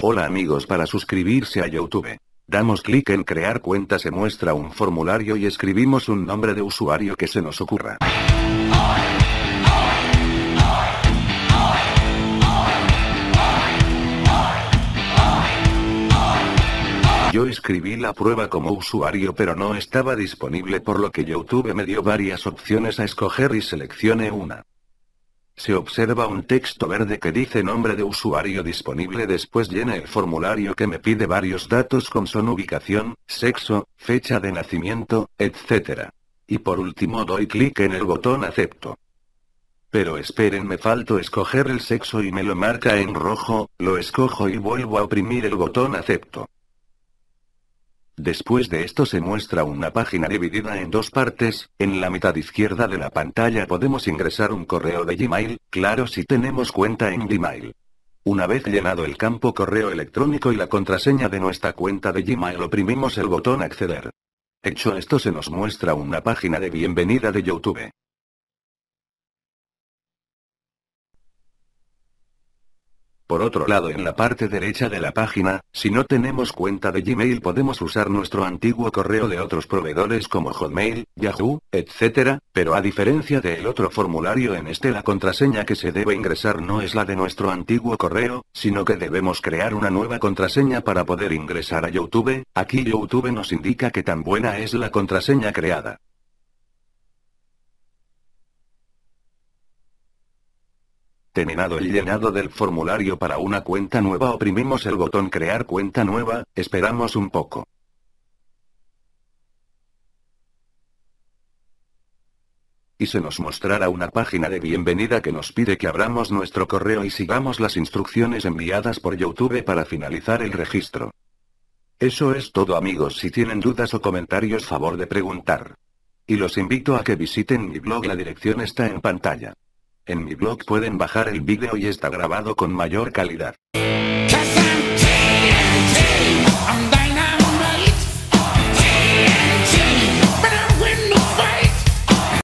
Hola amigos para suscribirse a YouTube. Damos clic en crear cuenta se muestra un formulario y escribimos un nombre de usuario que se nos ocurra. Yo escribí la prueba como usuario pero no estaba disponible por lo que YouTube me dio varias opciones a escoger y seleccioné una. Se observa un texto verde que dice nombre de usuario disponible después llena el formulario que me pide varios datos como son ubicación, sexo, fecha de nacimiento, etc. Y por último doy clic en el botón acepto. Pero esperen, me falto escoger el sexo y me lo marca en rojo, lo escojo y vuelvo a oprimir el botón acepto. Después de esto se muestra una página dividida en dos partes, en la mitad izquierda de la pantalla podemos ingresar un correo de Gmail, claro si tenemos cuenta en Gmail. Una vez llenado el campo correo electrónico y la contraseña de nuestra cuenta de Gmail oprimimos el botón acceder. Hecho esto se nos muestra una página de bienvenida de YouTube. Por otro lado en la parte derecha de la página, si no tenemos cuenta de Gmail podemos usar nuestro antiguo correo de otros proveedores como Hotmail, Yahoo, etc., pero a diferencia del otro formulario en este la contraseña que se debe ingresar no es la de nuestro antiguo correo, sino que debemos crear una nueva contraseña para poder ingresar a YouTube, aquí YouTube nos indica que tan buena es la contraseña creada. Terminado el llenado del formulario para una cuenta nueva oprimimos el botón crear cuenta nueva, esperamos un poco. y se nos mostrará una página de bienvenida que nos pide que abramos nuestro correo y sigamos las instrucciones enviadas por YouTube para finalizar el registro. Eso es todo amigos si tienen dudas o comentarios favor de preguntar. Y los invito a que visiten mi blog la dirección está en pantalla. En mi blog pueden bajar el vídeo y está grabado con mayor calidad.